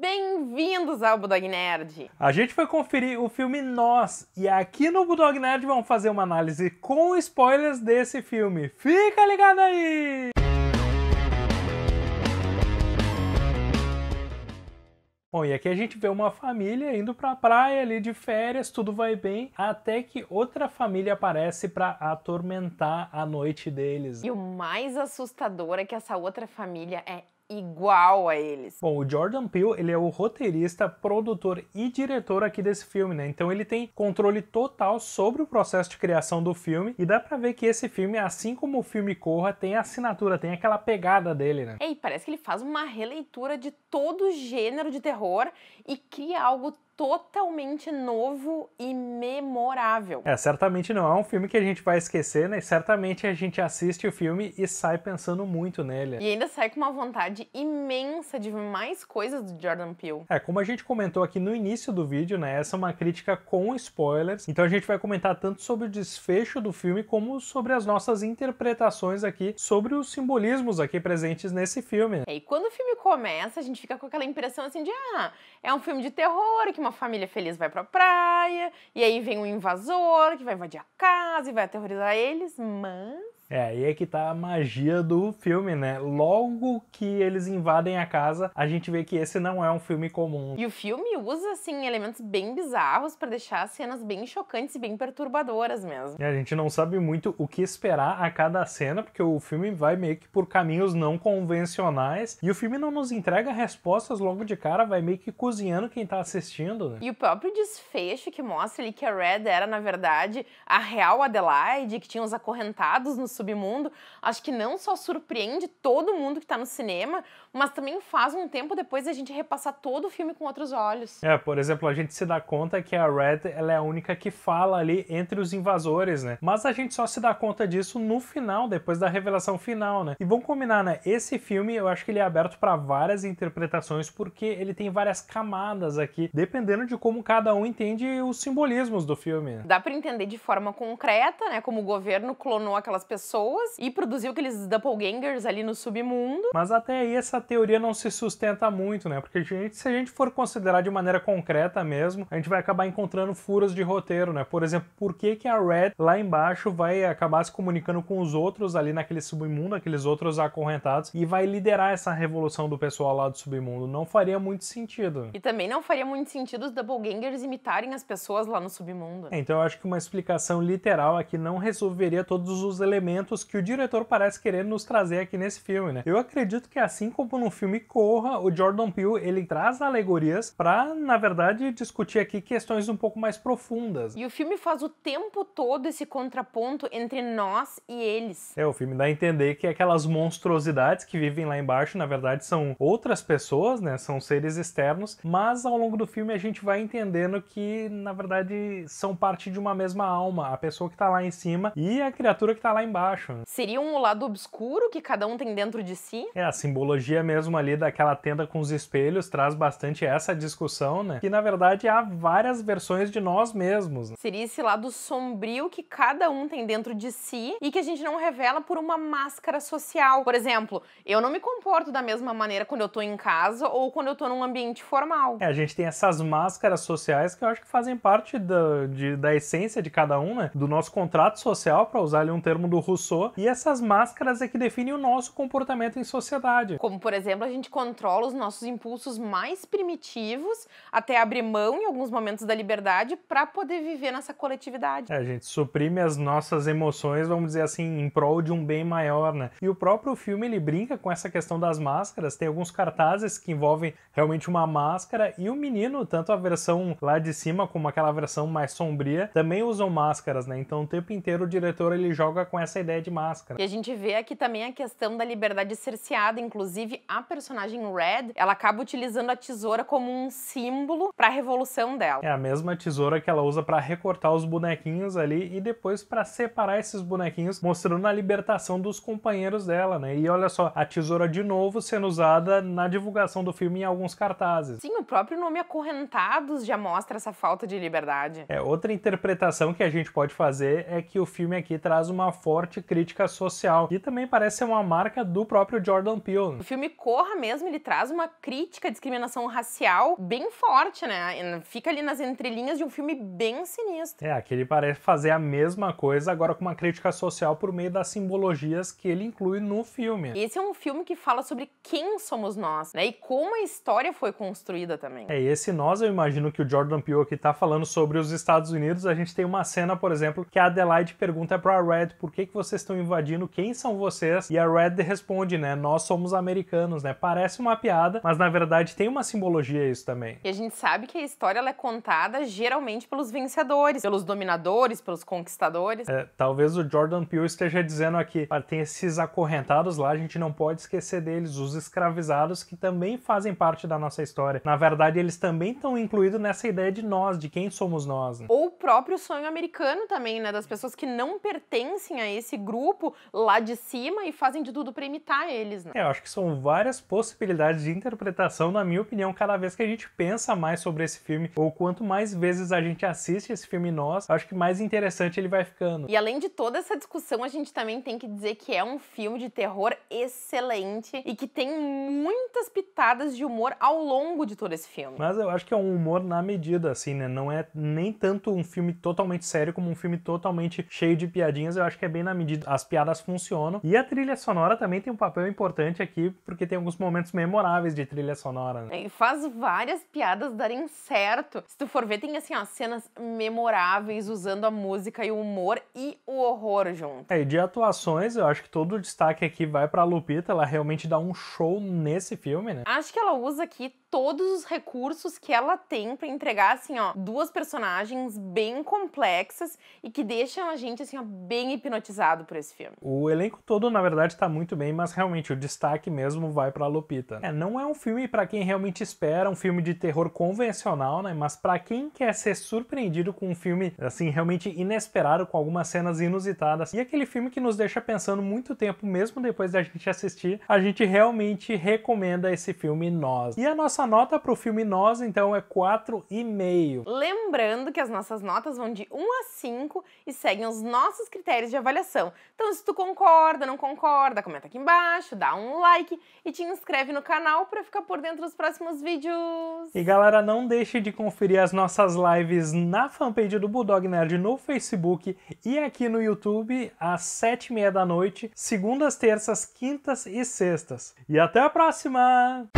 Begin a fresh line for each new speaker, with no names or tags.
Bem-vindos ao Budog Nerd!
A gente foi conferir o filme Nós e aqui no Budog Nerd vamos fazer uma análise com spoilers desse filme. Fica ligado aí! Bom, e aqui a gente vê uma família indo pra praia ali de férias, tudo vai bem, até que outra família aparece para atormentar a noite deles. E o
mais assustador é que essa outra família é
igual a eles. Bom, o Jordan Peele, ele é o roteirista, produtor e diretor aqui desse filme, né? Então ele tem controle total sobre o processo de criação do filme e dá para ver que esse filme, assim como o filme Corra, tem a assinatura, tem aquela pegada dele, né?
É, e parece que ele faz uma releitura de todo o gênero de terror e cria algo totalmente novo e memorável.
É, certamente não é um filme que a gente vai esquecer, né? Certamente a gente assiste o filme e sai pensando muito nele. E
ainda sai com uma vontade imensa de ver mais coisas do Jordan
Peele. É, como a gente comentou aqui no início do vídeo, né? Essa é uma crítica com spoilers. Então a gente vai comentar tanto sobre o desfecho do filme como sobre as nossas interpretações aqui sobre os simbolismos aqui presentes nesse filme. É,
e quando o filme começa, a gente fica com aquela impressão assim de ah, é um filme de terror que uma uma família feliz vai pra praia, e aí vem um invasor que vai invadir a casa e vai aterrorizar eles, mas
é, aí é que tá a magia do filme, né? Logo que eles invadem a casa, a gente vê que esse não é um filme comum. E o
filme usa, assim, elementos bem bizarros para deixar as cenas bem chocantes e bem perturbadoras mesmo.
E a gente não sabe muito o que esperar a cada cena, porque o filme vai meio que por caminhos não convencionais. E o filme não nos entrega respostas logo de cara, vai meio que cozinhando quem tá assistindo, né? E
o próprio desfecho que mostra ali que a Red era, na verdade, a real Adelaide, que tinha os acorrentados nos submundo, acho que não só surpreende todo mundo que está no cinema, mas também faz um tempo depois a gente repassar todo o filme com outros olhos.
É, por exemplo, a gente se dá conta que a Red ela é a única que fala ali entre os invasores, né? Mas a gente só se dá conta disso no final, depois da revelação final, né? E vamos combinar, né? Esse filme eu acho que ele é aberto para várias interpretações porque ele tem várias camadas aqui, dependendo de como cada um entende os simbolismos do filme. Né? Dá
para entender de forma concreta, né? Como o governo clonou aquelas pessoas pessoas e produziu aqueles doppelgangers ali no submundo.
Mas até aí essa teoria não se sustenta muito, né? Porque a gente, se a gente for considerar de maneira concreta mesmo, a gente vai acabar encontrando furos de roteiro, né? Por exemplo, por que, que a Red lá embaixo vai acabar se comunicando com os outros ali naquele submundo, aqueles outros acorrentados, e vai liderar essa revolução do pessoal lá do submundo? Não faria muito sentido. E
também não faria muito sentido os doppelgangers imitarem as pessoas lá no submundo. É,
então eu acho que uma explicação literal aqui não resolveria todos os elementos elementos que o diretor parece querer nos trazer aqui nesse filme, né? Eu acredito que assim como no filme Corra, o Jordan Peele ele traz alegorias para, na verdade, discutir aqui questões um pouco mais profundas.
E o filme faz o tempo todo esse contraponto entre nós e eles.
É, o filme dá a entender que aquelas monstruosidades que vivem lá embaixo, na verdade, são outras pessoas, né? São seres externos, mas ao longo do filme a gente vai entendendo que, na verdade, são parte de uma mesma alma, a pessoa que tá lá em cima e a criatura que tá lá embaixo. Né?
Seria um lado obscuro que cada um tem dentro de si?
É, a simbologia mesmo ali daquela tenda com os espelhos traz bastante essa discussão, né? Que na verdade há várias versões de nós mesmos. Né?
Seria esse lado sombrio que cada um tem dentro de si e que a gente não revela por uma máscara social. Por exemplo, eu não me comporto da mesma maneira quando eu tô em casa ou quando eu tô num ambiente formal.
É, a gente tem essas máscaras sociais que eu acho que fazem parte da, de, da essência de cada um, né? Do nosso contrato social, para usar ali um termo do Rousseau Rousseau, e essas máscaras é que definem o nosso comportamento em sociedade.
Como, por exemplo, a gente controla os nossos impulsos mais primitivos, até abrir mão em alguns momentos da liberdade para poder viver nessa coletividade.
É, a gente suprime as nossas emoções, vamos dizer assim, em prol de um bem maior, né? E o próprio filme ele brinca com essa questão das máscaras, tem alguns cartazes que envolvem realmente uma máscara e o menino, tanto a versão lá de cima como aquela versão mais sombria, também usam máscaras, né? Então o tempo inteiro o diretor ele joga com essa ideia ideia de máscara. E a
gente vê aqui também a questão da liberdade cerceada, inclusive a personagem Red, ela acaba utilizando a tesoura como um símbolo para a revolução dela.
É a mesma tesoura que ela usa para recortar os bonequinhos ali e depois para separar esses bonequinhos, mostrando a libertação dos companheiros dela, né? E olha só, a tesoura de novo sendo usada na divulgação do filme em alguns cartazes. Sim,
o próprio nome Acorrentados já mostra essa falta de liberdade.
É, outra interpretação que a gente pode fazer é que o filme aqui traz uma forte forte crítica social, e também parece ser uma marca do próprio Jordan Peele. Né? O
filme Corra mesmo, ele traz uma crítica à discriminação racial bem forte, né? Fica ali nas entrelinhas de um filme bem sinistro.
É, aquele ele parece fazer a mesma coisa, agora com uma crítica social por meio das simbologias que ele inclui no filme. Esse
é um filme que fala sobre quem somos nós, né? E como a história foi construída também. É,
esse nós eu imagino que o Jordan Peele aqui tá falando sobre os Estados Unidos. A gente tem uma cena, por exemplo, que a Adelaide pergunta pra Red por que, que vocês estão invadindo? Quem são vocês? E a Red responde, né? Nós somos americanos, né? Parece uma piada, mas na verdade tem uma simbologia isso também.
E a gente sabe que a história é contada geralmente pelos vencedores, pelos dominadores, pelos conquistadores. É,
talvez o Jordan Peele esteja dizendo aqui, ah, tem esses acorrentados lá, a gente não pode esquecer deles, os escravizados que também fazem parte da nossa história. Na verdade, eles também estão incluídos nessa ideia de nós, de quem somos nós. Né?
Ou o próprio sonho americano também, né? Das pessoas que não pertencem a esse esse grupo lá de cima e fazem de tudo para imitar eles. Né? É, eu acho
que são várias possibilidades de interpretação, na minha opinião, cada vez que a gente pensa mais sobre esse filme, ou quanto mais vezes a gente assiste esse filme nós, acho que mais interessante ele vai ficando. E
além de toda essa discussão, a gente também tem que dizer que é um filme de terror excelente e que tem muitas pitadas de humor ao longo de todo esse filme.
Mas eu acho que é um humor na medida, assim, né? Não é nem tanto um filme totalmente sério como um filme totalmente cheio de piadinhas. Eu acho que é bem na medida as piadas funcionam. E a trilha sonora também tem um papel importante aqui, porque tem alguns momentos memoráveis de trilha sonora. Né?
É, e faz várias piadas darem certo. Se tu for ver, tem assim, ó, cenas memoráveis usando a música e o humor e o horror junto.
É, e de atuações, eu acho que todo o destaque aqui vai pra Lupita, ela realmente dá um show nesse filme, né?
Acho que ela usa aqui todos os recursos que ela tem para entregar assim, ó, duas personagens bem complexas e que deixam a gente assim, ó, bem hipnotizada por esse filme?
O elenco todo, na verdade, tá muito bem, mas realmente o destaque mesmo vai pra Lupita. É, não é um filme para quem realmente espera, um filme de terror convencional, né? Mas para quem quer ser surpreendido com um filme, assim, realmente inesperado, com algumas cenas inusitadas. E aquele filme que nos deixa pensando muito tempo, mesmo depois da gente assistir, a gente realmente recomenda esse filme Nós. E a nossa nota pro filme Nós, então, é 4,5.
Lembrando que as nossas notas vão de 1 a 5 e seguem os nossos critérios de avaliação então, se tu concorda, não concorda, comenta aqui embaixo, dá um like e te inscreve no canal para ficar por dentro dos próximos vídeos.
E galera, não deixe de conferir as nossas lives na fanpage do Bulldog Nerd no Facebook e aqui no YouTube às sete e meia da noite, segundas, terças, quintas e sextas. E até a próxima!